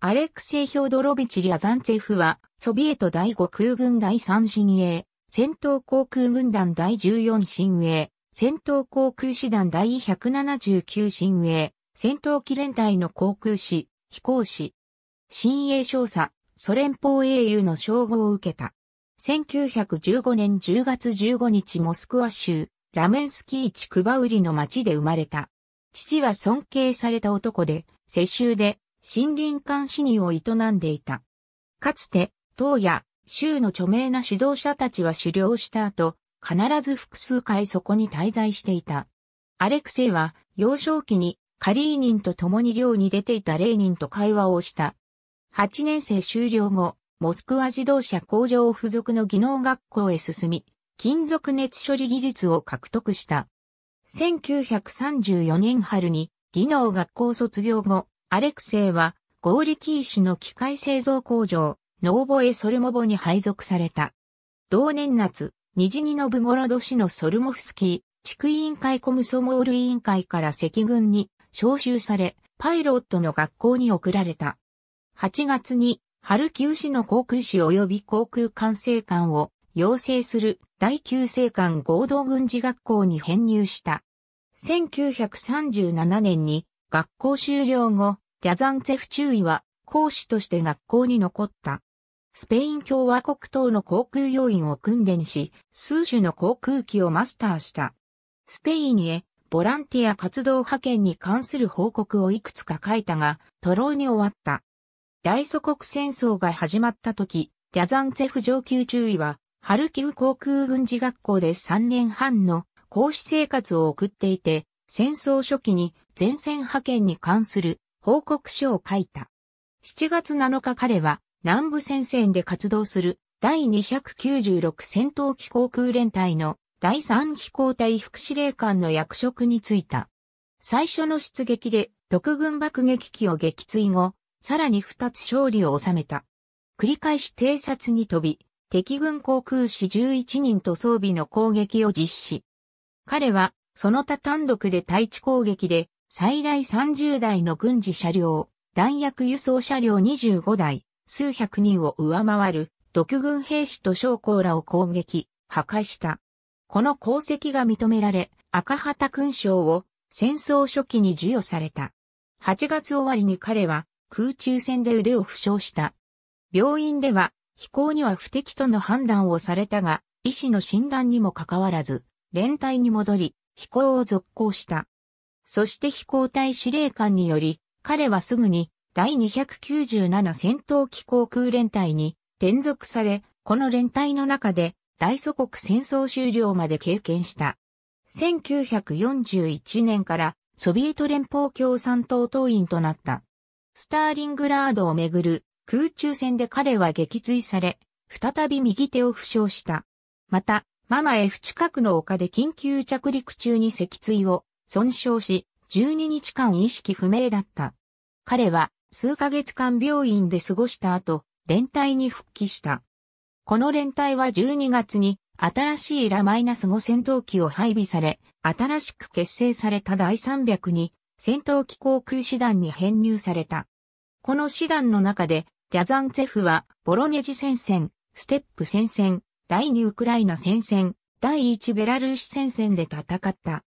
アレクセイ・ヒョードロビチ・リアザンツェフは、ソビエト第5空軍第3新鋭、戦闘航空軍団第14新鋭、戦闘航空師団第179新鋭、戦闘機連隊の航空士、飛行士。新鋭少佐、ソ連邦英雄の称号を受けた。1915年10月15日モスクワ州、ラメンスキー地クバウリの町で生まれた。父は尊敬された男で、世襲で、森林監視人を営んでいた。かつて、党や州の著名な指導者たちは狩猟した後、必ず複数回そこに滞在していた。アレクセイは幼少期にカリーニンと共に寮に出ていたレーニンと会話をした。8年生終了後、モスクワ自動車工場付属の技能学校へ進み、金属熱処理技術を獲得した。1934年春に技能学校卒業後、アレクセイは、ゴーリキー市の機械製造工場、ノーボエ・ソルモボに配属された。同年夏、ニジニノブゴロド市のソルモフスキー、地区委員会コムソモール委員会から赤軍に招集され、パイロットの学校に送られた。8月に、ハルキウ市の航空士及び航空管制官を養成する第九制官合同軍事学校に編入した。1937年に学校終了後、リャザンツェフ中尉は講師として学校に残った。スペイン共和国等の航空要員を訓練し、数種の航空機をマスターした。スペインへボランティア活動派遣に関する報告をいくつか書いたが、徒労に終わった。大祖国戦争が始まった時、リャザンツェフ上級中尉は、ハルキウ航空軍事学校で3年半の講師生活を送っていて、戦争初期に前線派遣に関する報告書を書いた。7月7日彼は南部戦線で活動する第296戦闘機航空連隊の第3飛行隊副司令官の役職に就いた。最初の出撃で特軍爆撃機を撃墜後、さらに2つ勝利を収めた。繰り返し偵察に飛び、敵軍航空士11人と装備の攻撃を実施。彼は、その他単独で対地攻撃で最大30台の軍事車両、弾薬輸送車両25台、数百人を上回る、独軍兵士と将校らを攻撃、破壊した。この功績が認められ、赤旗勲章を戦争初期に授与された。8月終わりに彼は空中戦で腕を負傷した。病院では飛行には不適との判断をされたが、医師の診断にもかかわらず、連隊に戻り、飛行を続行した。そして飛行隊司令官により、彼はすぐに第297戦闘機航空連隊に転属され、この連隊の中で大祖国戦争終了まで経験した。1941年からソビエト連邦共産党党員となった。スターリングラードをめぐる空中戦で彼は撃墜され、再び右手を負傷した。また、ママ F 近くの丘で緊急着陸中に脊椎を損傷し、12日間意識不明だった。彼は数ヶ月間病院で過ごした後、連隊に復帰した。この連隊は12月に新しいラマイナス5戦闘機を配備され、新しく結成された第300に戦闘機航空師団に編入された。この師団の中で、リャザンツェフはボロネジ戦線、ステップ戦線、第2ウクライナ戦線、第1ベラルーシ戦線で戦った。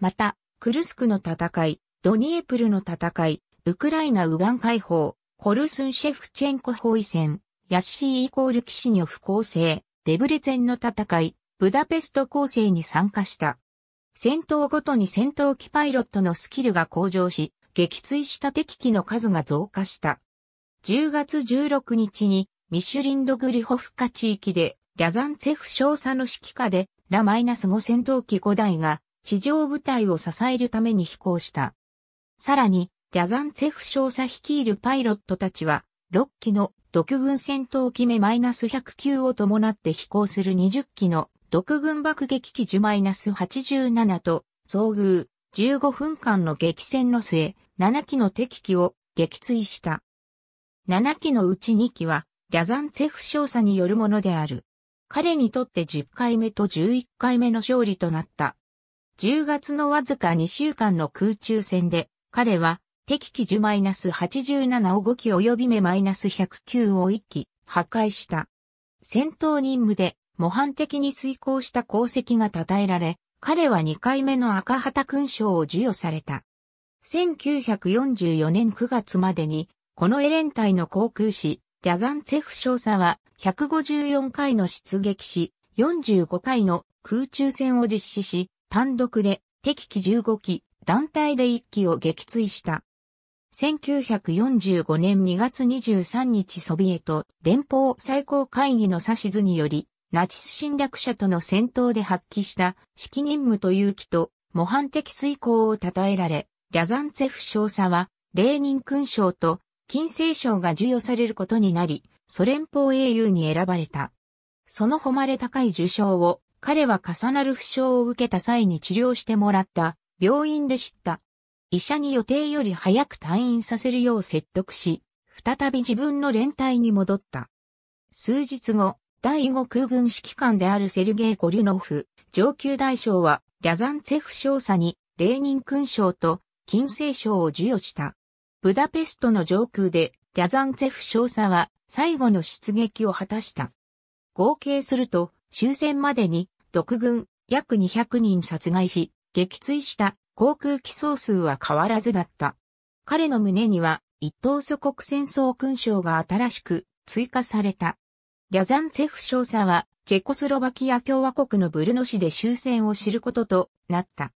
また、クルスクの戦い、ドニエプルの戦い、ウクライナウガン解放、コルスンシェフチェンコ包囲戦、ヤッシーイコールキシニョフ構成、デブレツェンの戦い、ブダペスト構成に参加した。戦闘ごとに戦闘機パイロットのスキルが向上し、撃墜した敵機の数が増加した。10月16日に、ミシュリンドグリホフカ地域で、リャザンツェフ少佐の指揮下で、ラマイナス -5 戦闘機5台が地上部隊を支えるために飛行した。さらに、リャザンツェフ少佐率いるパイロットたちは、6機の独軍戦闘機目 -100 級を伴って飛行する20機の独軍爆撃機1 0 -87 と遭遇15分間の激戦の末、7機の敵機を撃墜した。7機のうち2機は、リャザンツェフ少佐によるものである。彼にとって10回目と11回目の勝利となった。10月のわずか2週間の空中戦で、彼は、敵機樹マイナス87を5機及び目マイナス109を1機破壊した。戦闘任務で模範的に遂行した功績が称えられ、彼は2回目の赤旗勲章を授与された。1944年9月までに、このエレン隊の航空士、リャザンツェフ少佐は154回の出撃し、45回の空中戦を実施し、単独で敵機15機、団体で1機を撃墜した。1945年2月23日ソビエト連邦最高会議の指図により、ナチス侵略者との戦闘で発揮した指揮任務と勇気と模範的遂行を称えられ、リャザンツェフ少佐は、レーニン勲章と金星章が授与されることになり、ソ連邦英雄に選ばれた。その誉れ高い受賞を彼は重なる負傷を受けた際に治療してもらった病院で知った。医者に予定より早く退院させるよう説得し、再び自分の連帯に戻った。数日後、第5空軍指揮官であるセルゲイ・ゴリュノフ、上級大将は、リャザンツェフ少佐に、レーニン勲章と、金星章を授与した。ブダペストの上空で、リャザンツェフ少佐は、最後の出撃を果たした。合計すると、終戦までに、独軍約200人殺害し、撃墜した航空機総数は変わらずだった。彼の胸には、一等祖国戦争勲章が新しく追加された。リャザンツェフ少佐は、チェコスロバキア共和国のブルノ市で終戦を知ることとなった。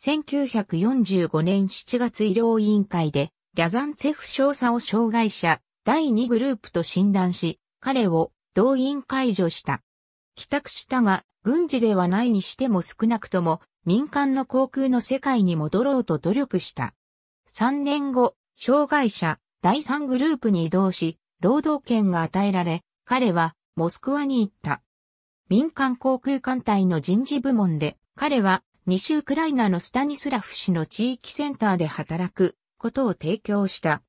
1945年7月医療委員会で、リャザンツェフ少佐を障害者第2グループと診断し、彼を動員解除した。帰宅したが、軍事ではないにしても少なくとも民間の航空の世界に戻ろうと努力した。3年後、障害者第3グループに移動し、労働権が与えられ、彼はモスクワに行った。民間航空艦隊の人事部門で、彼は西ウクライナのスタニスラフ氏の地域センターで働くことを提供した。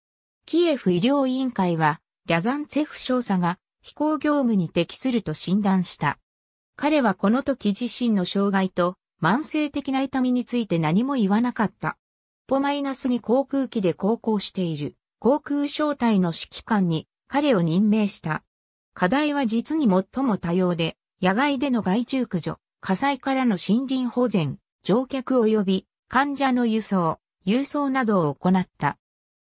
キエフ医療委員会は、リャザンツェフ少佐が飛行業務に適すると診断した。彼はこの時自身の障害と慢性的な痛みについて何も言わなかった。ポマイナスに航空機で航行している航空小隊の指揮官に彼を任命した。課題は実に最も多様で、野外での害虫駆除、火災からの森林保全、乗客及び患者の輸送、郵送などを行った。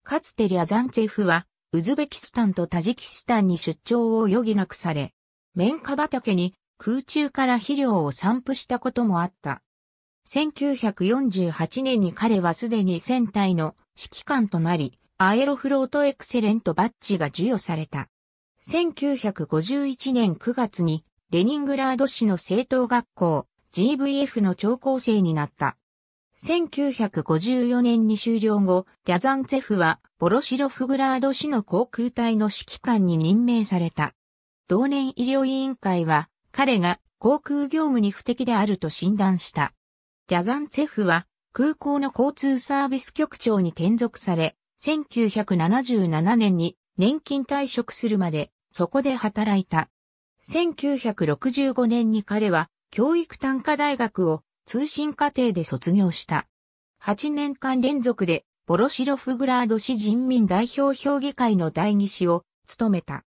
かつてリャザンツェフはウズベキスタンとタジキスタンに出張を余儀なくされ、綿花畑に空中から肥料を散布したこともあった。1948年に彼はすでに船体の指揮官となり、アエロフロートエクセレントバッジが授与された。1951年9月にレニングラード市の政党学校 GVF の聴講生になった。1954年に終了後、リャザンツェフはボロシロフグラード市の航空隊の指揮官に任命された。同年医療委員会は彼が航空業務に不適であると診断した。リャザンツェフは空港の交通サービス局長に転属され、1977年に年金退職するまでそこで働いた。1965年に彼は教育短科大学を通信課程で卒業した。8年間連続で、ボロシロフグラード市人民代表評議会の代議士を務めた。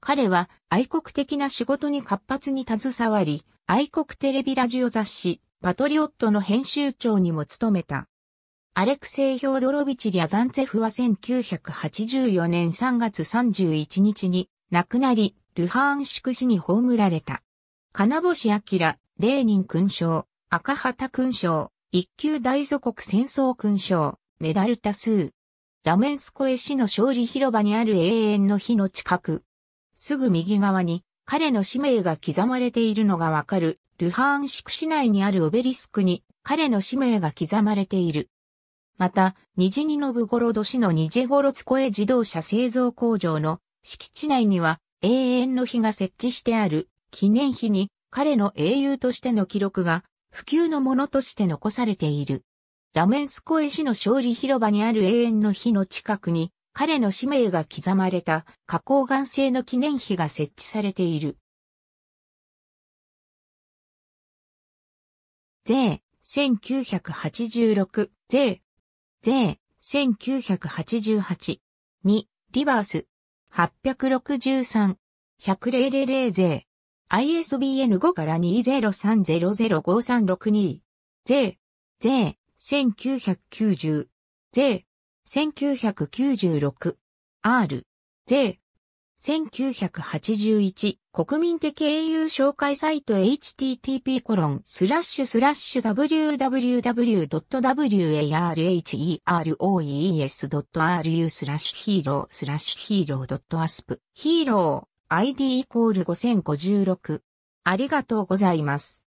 彼は愛国的な仕事に活発に携わり、愛国テレビラジオ雑誌、パトリオットの編集長にも務めた。アレクセイ・ヒョードロビチ・リャザンツェフは1984年3月31日に亡くなり、ルハーンシク市に葬られた。金星明、レーニン勲章、赤旗勲章、一級大祖国戦争勲章、メダル多数。ラメンスコエ市の勝利広場にある永遠の日の近く。すぐ右側に彼の使命が刻まれているのがわかる、ルハーンシク市内にあるオベリスクに彼の使命が刻まれている。また、ニジニノブゴロド市のニジェゴロツコエ自動車製造工場の敷地内には永遠の日が設置してある記念碑に彼の英雄としての記録が普及のものとして残されている。ラメンスコエ市の勝利広場にある永遠の日の近くに、彼の使命が刻まれた花崗岩製の記念碑が設置されている。税、1986、税、税、1988、2、リバース、863、10000税、ISBN 5から2 0 3 0 0 5 3 6 2税、税、1990。税、1996。R、税、1981国民的英雄紹介サイト http コロンスラッシュスラッシュ www.warheroes.ru スラッシュヒーロースラッシュヒーロー .asp ヒーロー ID イコール5056。ありがとうございます。